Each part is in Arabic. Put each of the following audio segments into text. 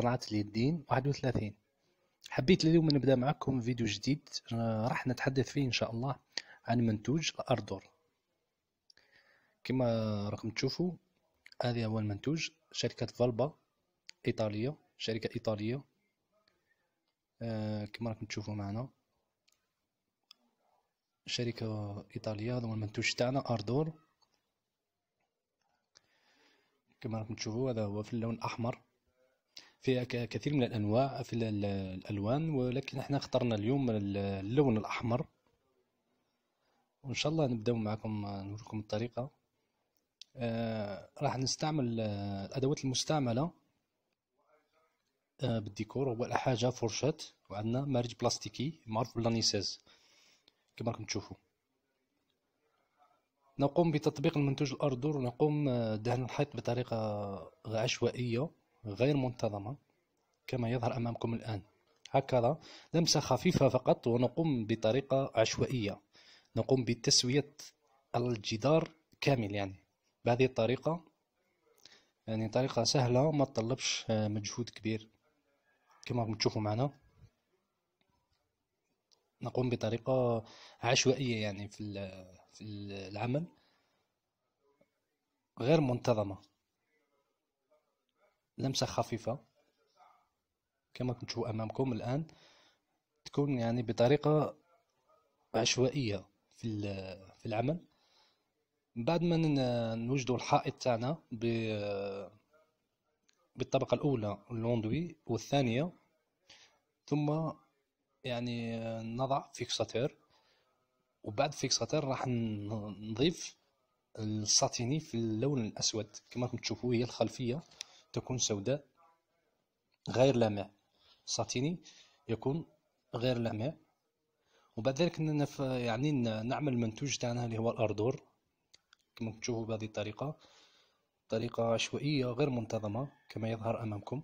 صناعة اليدين 31 حبيت اليوم نبدأ معكم فيديو جديد آه، راح نتحدث فيه إن شاء الله عن منتوج الأردور كما راكم تشوفوا هذا هو المنتوج شركة فالبا إيطالية شركة إيطالية آه، كما راكم تشوفوا معنا شركة إيطالية هذا هو المنتوج تاعنا أردور كما راكم تشوفوا هذا هو في اللون الأحمر فيها كثير من الانواع في الالوان ولكن احنا اخترنا اليوم اللون الاحمر وان شاء الله نبداو معكم نوريكم الطريقه آه راح نستعمل آه، الادوات المستعمله آه بالديكور هو اول حاجه فرشاه وعندنا مارج بلاستيكي معروف بلانيساز كما راكم تشوفوا نقوم بتطبيق المنتوج الاردور ونقوم آه، دهن الحيط بطريقه عشوائيه غير منتظمة كما يظهر أمامكم الآن هكذا لمسة خفيفة فقط ونقوم بطريقة عشوائية نقوم بتسوية الجدار كامل يعني بهذه الطريقة يعني طريقة سهلة ما تطلبش مجهود كبير كما راكم تشوفوا معنا نقوم بطريقة عشوائية يعني في العمل غير منتظمة لمسة خفيفة كما تشوفوا أمامكم الآن تكون يعني بطريقة عشوائية في في العمل بعد ما نوجدوا الحائط تاعنا بالطبقة الأولى اللوندوي والثانية ثم يعني نضع فيكساتير وبعد فيكساتير راح نضيف الساتيني في اللون الأسود كما تشوفوا هي الخلفية تكون سوداء غير لامع ساتيني يكون غير لامع وبعد ذلك نف... يعني نعمل المنتوج تاعنا اللي هو الاردور كما تشوفوا بهذه الطريقه طريقه عشوائيه غير منتظمه كما يظهر امامكم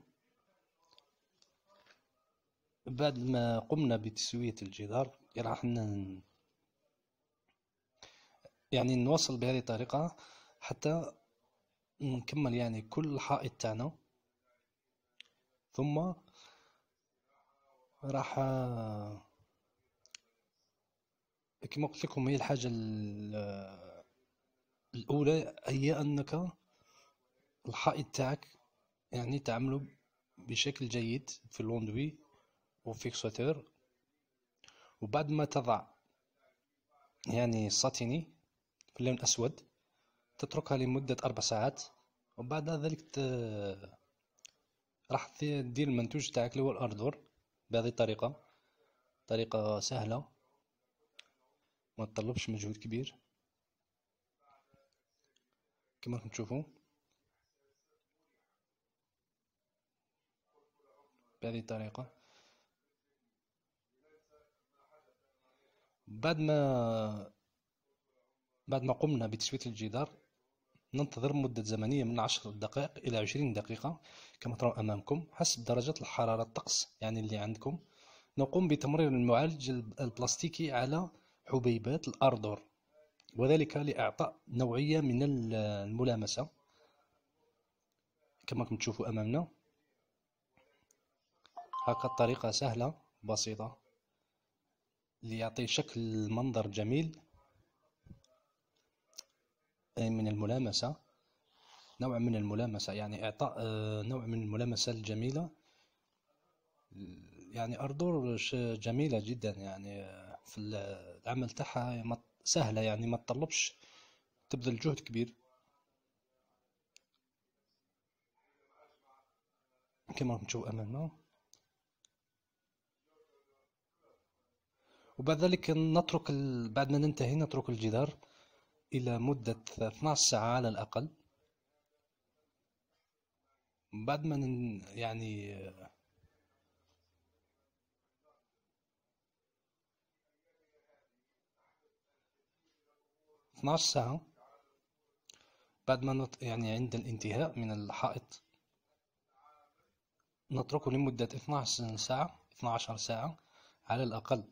بعد ما قمنا بتسويه الجدار راح يعني نوصل بهذه الطريقه حتى نكمل يعني كل الحائط تاعنا ثم راح كما قلت لكم هي الحاجه الاولى هي انك الحائط تاعك يعني تعمله بشكل جيد في اللوندوي وفيكساتور وبعد ما تضع يعني ساتيني في اللون الاسود تتركها لمدة أربع ساعات وبعد ذلك ت... راح دير المنتوج تاعك اللي هو الأردور بهذه الطريقة طريقة سهلة ما تطلبش مجهود كبير كما راكم تشوفوا بهذه الطريقة بعد ما بعد ما قمنا بتشويه الجدار ننتظر مدة زمنية من 10 دقائق إلى 20 دقيقة كما ترون أمامكم حسب درجة الحرارة الطقس يعني اللي عندكم نقوم بتمرير المعالج البلاستيكي على حبيبات الأردور وذلك لإعطاء نوعية من الملامسة كما كنتم تشوفوا أمامنا هكا الطريقة سهلة بسيطة ليعطي شكل منظر جميل إيه، من الملامسة نوع من الملامسة يعني إعطاء آه، نوع من الملامسة الجميلة يعني أردور جميلة جدا يعني آه، في العمل تاعها سهلة يعني ما تطلبش تبذل جهد كبير كما راكم تشوفوا امامنا وبعد ذلك نترك ال... بعد ما ننتهي نترك الجدار إلى مدة 12 ساعة على الأقل بعد ما يعني ساعة بعد ما نط... يعني عند الانتهاء من الحائط نتركه لمدة 12 ساعة 12 ساعة على الأقل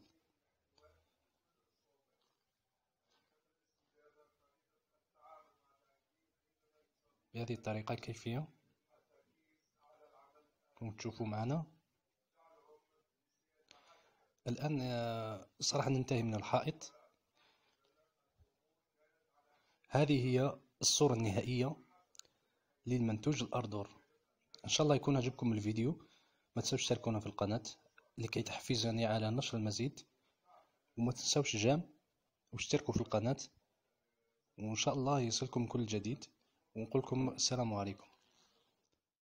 بهذه الطريقة كيفية كما تشوفوا معنا الآن آه، صراحة ننتهي من الحائط هذه هي الصورة النهائية للمنتوج الأردور إن شاء الله يكون عجبكم الفيديو ما تنسوش تشتركونا في القناة لكي تحفزني على نشر المزيد وما تنسوش جام واشتركوا في القناة وإن شاء الله يصلكم كل جديد ونقول لكم السلام عليكم